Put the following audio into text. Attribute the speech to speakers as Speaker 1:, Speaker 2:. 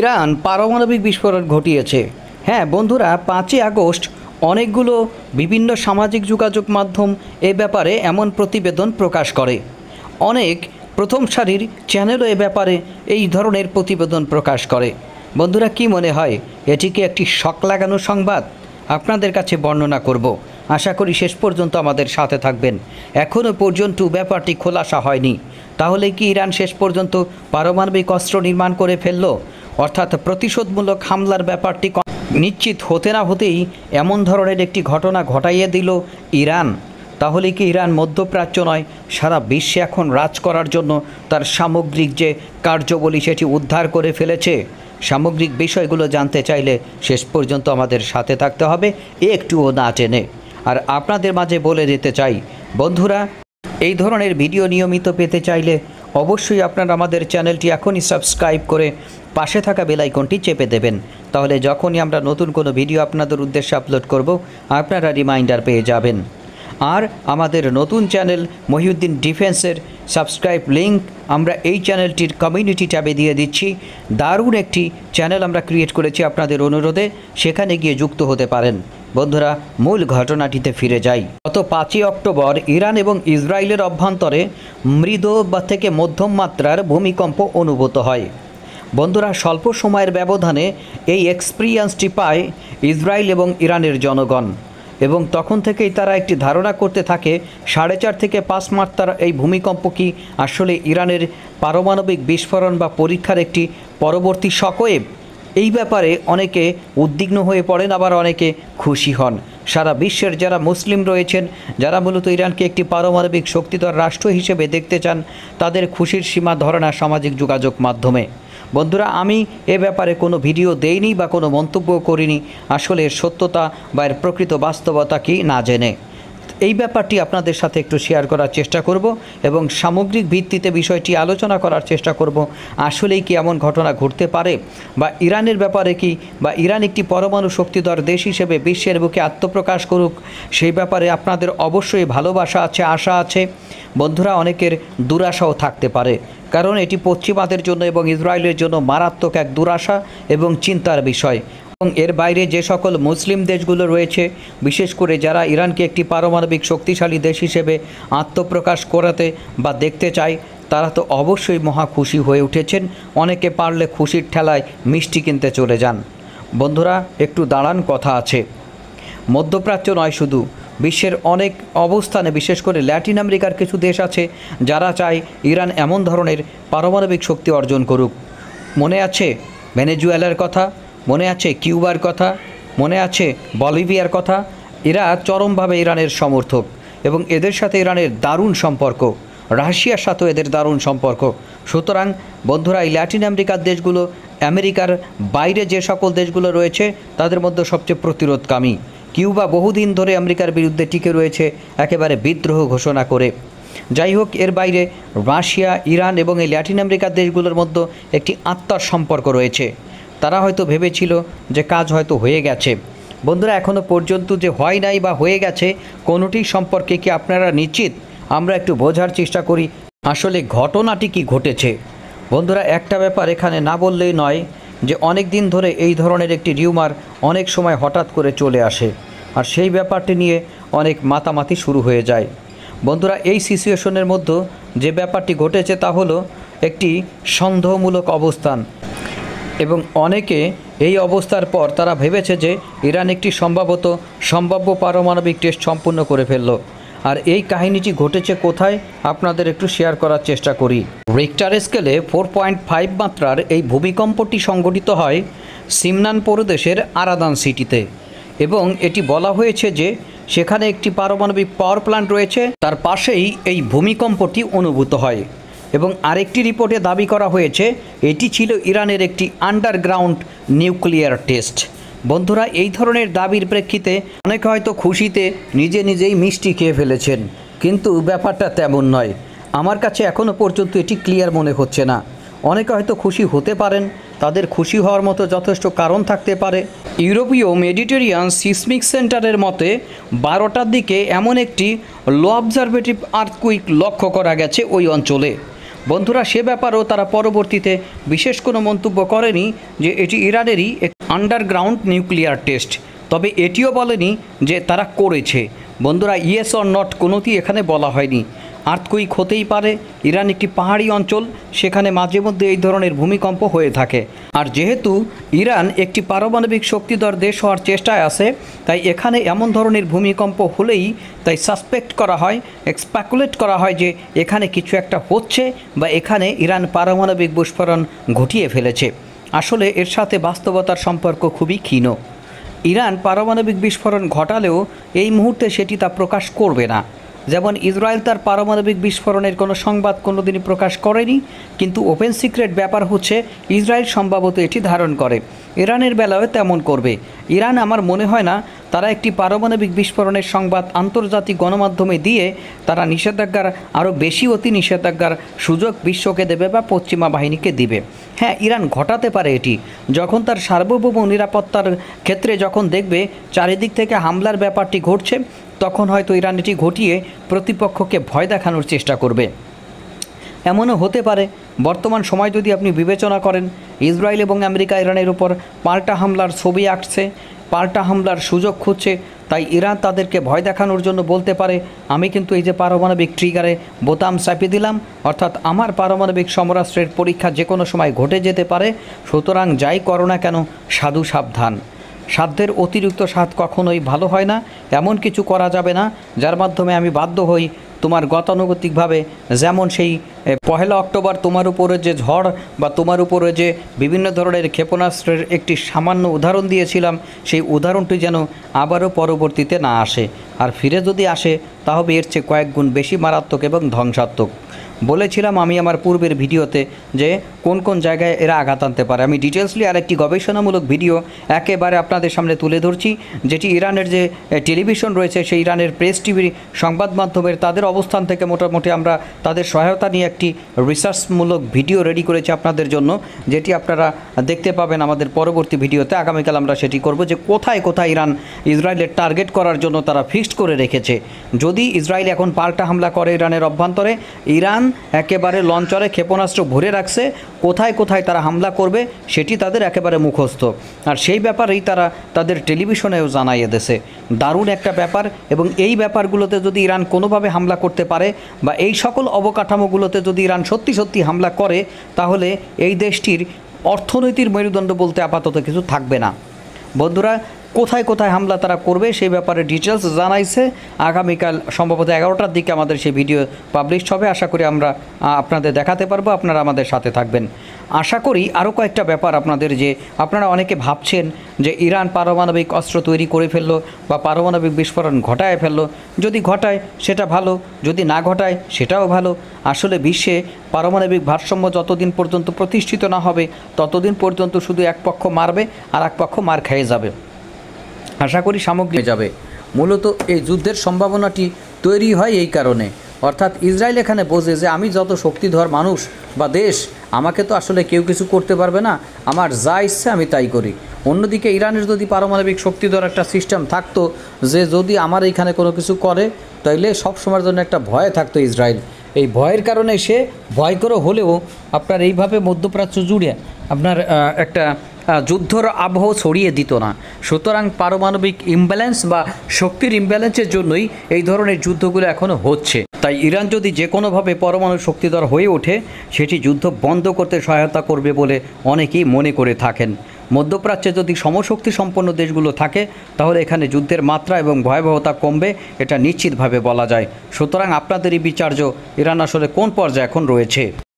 Speaker 1: Iran পারমাণবিক বিস্ফোরণ ঘটিয়েছে হ্যাঁ বন্ধুরা পাঁচই আগস্ট অনেকগুলো বিভিন্ন সামাজিক যোগাযোগ মাধ্যম এ ব্যাপারে এমন প্রতিবেদন প্রকাশ করে অনেক প্রথম সারির চ্যানেলও এ ব্যাপারে এই ধরনের প্রতিবেদন প্রকাশ করে বন্ধুরা কি মনে হয় এটিকে একটি শখ লাগানো সংবাদ আপনাদের কাছে বর্ণনা করব আশা করি শেষ পর্যন্ত আমাদের সাথে থাকবেন এখনও পর্যন্ত ব্যাপারটি খোলাসা হয়নি তাহলে কি ইরান শেষ পর্যন্ত পারমাণবিক অস্ত্র নির্মাণ করে ফেললো অর্থাৎ প্রতিশোধমূলক হামলার ব্যাপারটি নিশ্চিত হতে না হতেই এমন ধরনের একটি ঘটনা ঘটাইয়ে দিল ইরান তাহলে কি ইরান মধ্যপ্রাচ্য নয় সারা বিশ্বে এখন রাজ করার জন্য তার সামগ্রিক যে কার্যবলী সেটি উদ্ধার করে ফেলেছে সামগ্রিক বিষয়গুলো জানতে চাইলে শেষ পর্যন্ত আমাদের সাথে থাকতে হবে একটুও না টেনে আর আপনাদের মাঝে বলে দিতে চাই বন্ধুরা এই ধরনের ভিডিও নিয়মিত পেতে চাইলে অবশ্যই আপনারা আমাদের চ্যানেলটি এখনই সাবস্ক্রাইব করে পাশে থাকা বেলাইকনটি চেপে দেবেন তাহলে যখনই আমরা নতুন কোনো ভিডিও আপনাদের উদ্দেশ্যে আপলোড করব আপনারা রিমাইন্ডার পেয়ে যাবেন আর আমাদের নতুন চ্যানেল মহিউদ্দিন ডিফেন্সের সাবস্ক্রাইব লিঙ্ক আমরা এই চ্যানেলটির কমিউনিটি ট্যাবে দিয়ে দিচ্ছি দারুণ একটি চ্যানেল আমরা ক্রিয়েট করেছি আপনাদের অনুরোধে সেখানে গিয়ে যুক্ত হতে পারেন বন্ধুরা মূল ঘটনাটিতে ফিরে যাই গত পাঁচই অক্টোবর ইরান এবং ইসরায়েলের অভ্যন্তরে মৃদ বা থেকে মধ্যম মাত্রার ভূমিকম্প অনুভূত হয় বন্ধুরা স্বল্প সময়ের ব্যবধানে এই এক্সপিরিয়েন্সটি পায় ইসরায়েল এবং ইরানের জনগণ এবং তখন থেকেই তারা একটি ধারণা করতে থাকে সাড়ে চার থেকে পাঁচ মাত্রার এই ভূমিকম্প কি আসলে ইরানের পারমাণবিক বিস্ফোরণ বা পরীক্ষার একটি পরবর্তী সকয়েব এই ব্যাপারে অনেকে উদ্বিগ্ন হয়ে পড়েন আবার অনেকে খুশি হন সারা বিশ্বের যারা মুসলিম রয়েছেন যারা মূলত ইরানকে একটি পারমাণবিক শক্তিধর রাষ্ট্র হিসেবে দেখতে চান তাদের খুশির সীমা ধরে না সামাজিক যোগাযোগ মাধ্যমে বন্ধুরা আমি এ ব্যাপারে কোনো ভিডিও দেইনি বা কোনো মন্তব্য করিনি আসলে সত্যতা বা এর প্রকৃত বাস্তবতা কি না জেনে এই ব্যাপারটি আপনাদের সাথে একটু শেয়ার করার চেষ্টা করব এবং সামগ্রিক ভিত্তিতে বিষয়টি আলোচনা করার চেষ্টা করব আসলেই কি এমন ঘটনা ঘটতে পারে বা ইরানের ব্যাপারে কি বা ইরান একটি পরমাণু শক্তিধর দেশ হিসেবে বিশ্বের বুকে আত্মপ্রকাশ করুক সেই ব্যাপারে আপনাদের অবশ্যই ভালোবাসা আছে আশা আছে বন্ধুরা অনেকের দুরাশাও থাকতে পারে কারণ এটি পশ্চিমাদের জন্য এবং ইসরায়েলের জন্য মারাত্মক এক দুরাশা এবং চিন্তার বিষয় এবং এর বাইরে যে সকল মুসলিম দেশগুলো রয়েছে বিশেষ করে যারা ইরানকে একটি পারমাণবিক শক্তিশালী দেশ হিসেবে আত্মপ্রকাশ করাতে বা দেখতে চায় তারা তো অবশ্যই মহা খুশি হয়ে উঠেছেন অনেকে পারলে খুশির ঠেলায় মিষ্টি কিনতে চলে যান বন্ধুরা একটু দাঁড়ান কথা আছে মধ্যপ্রাচ্য নয় শুধু বিশ্বের অনেক অবস্থানে বিশেষ করে ল্যাটিন আমেরিকার কিছু দেশ আছে যারা চায় ইরান এমন ধরনের পারমাণবিক শক্তি অর্জন করুক মনে আছে ভেনেজুয়েলার কথা মনে আছে কিউবার কথা মনে আছে বলিভিয়ার কথা এরা চরমভাবে ইরানের সমর্থক এবং এদের সাথে ইরানের দারুণ সম্পর্ক রাশিয়ার সাথেও এদের দারুণ সম্পর্ক সুতরাং বন্ধুরা এই ল্যাটিন আমেরিকার দেশগুলো আমেরিকার বাইরে যে সকল দেশগুলো রয়েছে তাদের মধ্যে সবচেয়ে প্রতিরোধকামী কিউবা বহুদিন ধরে আমেরিকার বিরুদ্ধে টিকে রয়েছে একেবারে বিদ্রোহ ঘোষণা করে যাই হোক এর বাইরে রাশিয়া ইরান এবং এই ল্যাটিন আমেরিকার দেশগুলোর মধ্যে একটি আত্মার সম্পর্ক রয়েছে তারা হয়তো ভেবেছিল যে কাজ হয়তো হয়ে গেছে বন্ধুরা এখনও পর্যন্ত যে হয় নাই বা হয়ে গেছে কোনোটি সম্পর্কে কি আপনারা নিশ্চিত আমরা একটু বোঝার চেষ্টা করি আসলে ঘটনাটি কি ঘটেছে বন্ধুরা একটা ব্যাপার এখানে না বললেই নয় যে অনেক দিন ধরে এই ধরনের একটি রিউমার অনেক সময় হঠাৎ করে চলে আসে আর সেই ব্যাপারটি নিয়ে অনেক মাতামাতি শুরু হয়ে যায় বন্ধুরা এই সিচুয়েশনের মধ্যে যে ব্যাপারটি ঘটেছে তা হলো একটি সন্দেহমূলক অবস্থান এবং অনেকে এই অবস্থার পর তারা ভেবেছে যে ইরান একটি সম্ভবত সম্ভাব্য পারমাণবিক টেস্ট সম্পূর্ণ করে ফেলল আর এই কাহিনীটি ঘটেছে কোথায় আপনাদের একটু শেয়ার করার চেষ্টা করি রিক্টার স্কেলে ফোর পয়েন্ট ফাইভ মাত্রার এই ভূমিকম্পটি সংঘটিত হয় সিমনান প্রদেশের আরাদান সিটিতে এবং এটি বলা হয়েছে যে সেখানে একটি পারমাণবিক পাওয়ার প্ল্যান্ট রয়েছে তার পাশেই এই ভূমিকম্পটি অনুভূত হয় এবং আরেকটি রিপোর্টে দাবি করা হয়েছে এটি ছিল ইরানের একটি আন্ডারগ্রাউন্ড নিউক্লিয়ার টেস্ট বন্ধুরা এই ধরনের দাবির প্রেক্ষিতে অনেকে হয়তো খুশিতে নিজে নিজেই মিষ্টি খেয়ে ফেলেছেন কিন্তু ব্যাপারটা তেমন নয় আমার কাছে এখনও পর্যন্ত এটি ক্লিয়ার মনে হচ্ছে না অনেকে হয়তো খুশি হতে পারেন তাদের খুশি হওয়ার মতো যথেষ্ট কারণ থাকতে পারে ইউরোপীয় মেডিটেরিয়ান সিসমিক সেন্টারের মতে বারোটার দিকে এমন একটি লো অবজারভেটিভ আর্থকুইক লক্ষ্য করা গেছে ওই অঞ্চলে বন্ধুরা সে ব্যাপারেও তারা পরবর্তীতে বিশেষ কোনো মন্তব্য করেনি যে এটি ইরানেরই আন্ডারগ্রাউন্ড নিউক্লিয়ার টেস্ট তবে এটিও বলেনি যে তারা করেছে বন্ধুরা ইয়েস অর নট কোনোটি এখানে বলা হয়নি আর্থকুইক হতেই পারে ইরান একটি পাহাড়ি অঞ্চল সেখানে মাঝে মধ্যে এই ধরনের ভূমিকম্প হয়ে থাকে আর যেহেতু ইরান একটি পারমাণবিক শক্তিধর দেশ হওয়ার চেষ্টায় আছে তাই এখানে এমন ধরনের ভূমিকম্প হলেই তাই সাসপেক্ট করা হয় এক্সপ্যাকুলেট করা হয় যে এখানে কিছু একটা হচ্ছে বা এখানে ইরান পারমাণবিক বিস্ফোরণ ঘটিয়ে ফেলেছে আসলে এর সাথে বাস্তবতার সম্পর্ক খুবই ক্ষীণ ইরান পারমাণবিক বিস্ফোরণ ঘটালেও এই মুহূর্তে সেটি তা প্রকাশ করবে না যেমন ইসরায়েল তার পারমাণবিক বিস্ফোরণের কোনো সংবাদ কোনোদিনই প্রকাশ করেনি কিন্তু ওপেন সিক্রেট ব্যাপার হচ্ছে ইসরায়েল সম্ভবত এটি ধারণ করে ইরানের বেলায় তেমন করবে ইরান আমার মনে হয় না তারা একটি পারমাণবিক বিস্ফোরণের সংবাদ আন্তর্জাতিক গণমাধ্যমে দিয়ে তারা নিষেধাজ্ঞার আরও বেশি অতি নিষেধাজ্ঞার সুযোগ বিশ্বকে দেবে বা পশ্চিমা বাহিনীকে দিবে হ্যাঁ ইরান ঘটাতে পারে এটি যখন তার সার্বভৌম নিরাপত্তার ক্ষেত্রে যখন দেখবে চারিদিক থেকে হামলার ব্যাপারটি ঘটছে তখন হয়তো ইরান এটি ঘটিয়ে প্রতিপক্ষকে ভয় দেখানোর চেষ্টা করবে এমনও হতে পারে বর্তমান সময় যদি আপনি বিবেচনা করেন ইসরায়েল এবং আমেরিকা ইরানের উপর পাল্টা হামলার ছবি আঁকছে পাল্টা হামলার সুযোগ খুঁজছে তাই ইরান তাদেরকে ভয় দেখানোর জন্য বলতে পারে আমি কিন্তু এই যে পারমাণবিক ট্রিগারে বোতাম চাপিয়ে দিলাম অর্থাৎ আমার পারমাণবিক সমরাস্ত্রের পরীক্ষা যে কোনো সময় ঘটে যেতে পারে সুতরাং যাই করো না কেন সাধু সাবধান সাধ্যের অতিরিক্ত স্বাদ কখনোই ভালো হয় না এমন কিছু করা যাবে না যার মাধ্যমে আমি বাধ্য হই তোমার গতানুগতিকভাবে যেমন সেই পহেলা অক্টোবর তোমার উপরে যে ঝড় বা তোমার উপরে যে বিভিন্ন ধরনের ক্ষেপণাস্ত্রের একটি সামান্য উদাহরণ দিয়েছিলাম সেই উদাহরণটি যেন আবারও পরবর্তীতে না আসে আর ফিরে যদি আসে তাহলে এর চেয়ে কয়েক গুণ বেশি মারাত্মক এবং ধ্বংসাত্মক বলেছিলাম আমি আমার পূর্বের ভিডিওতে যে কোন কোন জায়গায় এরা আঘাত আনতে পারে আমি ডিটেলসলি আর একটি গবেষণামূলক ভিডিও একেবারে আপনাদের সামনে তুলে ধরছি যেটি ইরানের যে টেলিভিশন রয়েছে সেই ইরানের প্রেস টিভির সংবাদ মাধ্যমের তাদের অবস্থান থেকে মোটামুটি আমরা তাদের সহায়তা নিয়ে একটি রিসার্চমূলক ভিডিও রেডি করেছি আপনাদের জন্য যেটি আপনারা দেখতে পাবেন আমাদের পরবর্তী ভিডিওতে আগামীকাল আমরা সেটি করব যে কোথায় কোথায় ইরান ইসরায়েলের টার্গেট করার জন্য তারা ফিক্সড করে রেখেছে যদি ইসরায়েল এখন পাল্টা হামলা করে ইরানের অভ্যন্তরে ইরান একেবারে লঞ্চরে ক্ষেপণাস্ত্র ভরে রাখছে কোথায় কোথায় তারা হামলা করবে সেটি তাদের একেবারে মুখস্থ আর সেই ব্যাপারেই তারা তাদের টেলিভিশনেও জানাইয়ে দেশে দারুণ একটা ব্যাপার এবং এই ব্যাপারগুলোতে যদি ইরান কোনোভাবে হামলা করতে পারে বা এই সকল অবকাঠামোগুলোতে যদি ইরান সত্যি সত্যি হামলা করে তাহলে এই দেশটির অর্থনীতির মেরুদণ্ড বলতে আপাতত কিছু থাকবে না বন্ধুরা কোথায় কোথায় হামলা তারা করবে সেই ব্যাপারে ডিটেলস জানাইছে আগামীকাল সম্ভবত এগারোটার দিকে আমাদের সেই ভিডিও পাবলিশ হবে আশা করি আমরা আপনাদের দেখাতে পারবো আপনারা আমাদের সাথে থাকবেন আশা করি আরও কয়েকটা ব্যাপার আপনাদের যে আপনারা অনেকে ভাবছেন যে ইরান পারমাণবিক অস্ত্র তৈরি করে ফেললো বা পারমাণবিক বিস্ফোরণ ঘটায় ফেললো যদি ঘটায় সেটা ভালো যদি না ঘটায় সেটাও ভালো আসলে বিশ্বে পারমাণবিক ভারসাম্য যতদিন পর্যন্ত প্রতিষ্ঠিত না হবে ততদিন পর্যন্ত শুধু এক পক্ষ মারবে আর এক পক্ষ মার খেয়ে যাবে আশা করি সামগ্রী যাবে মূলত এই যুদ্ধের সম্ভাবনাটি তৈরি হয় এই কারণে অর্থাৎ ইসরায়েল এখানে বোঝে যে আমি যত শক্তিধর মানুষ বা দেশ আমাকে তো আসলে কেউ কিছু করতে পারবে না আমার যা ইচ্ছে আমি তাই করি অন্যদিকে ইরানের যদি পারমাণবিক শক্তিধর একটা সিস্টেম থাকতো যে যদি আমার এইখানে কোনো কিছু করে তাইলে সবসময়ের জন্য একটা ভয় থাকতো ইসরায়েল এই ভয়ের কারণে সে ভয় করে হলেও আপনার এইভাবে মধ্যপ্রাচ্য জুড়ে আপনার একটা যুদ্ধর আবহ ছড়িয়ে দিত না সুতরাং পারমাণবিক ইম্ব্যালেন্স বা শক্তির ইম্ব্যালেন্সের জন্যই এই ধরনের যুদ্ধগুলো এখনও হচ্ছে তাই ইরান যদি যে কোনোভাবে পরমাণু শক্তিধর হয়ে ওঠে সেটি যুদ্ধ বন্ধ করতে সহায়তা করবে বলে অনেকেই মনে করে থাকেন মধ্যপ্রাচ্যে যদি সমশক্তি সম্পন্ন দেশগুলো থাকে তাহলে এখানে যুদ্ধের মাত্রা এবং ভয়াবহতা কমবে এটা নিশ্চিতভাবে বলা যায় সুতরাং আপনাদেরই বিচার্য ইরান আসলে কোন পর্যায়ে এখন রয়েছে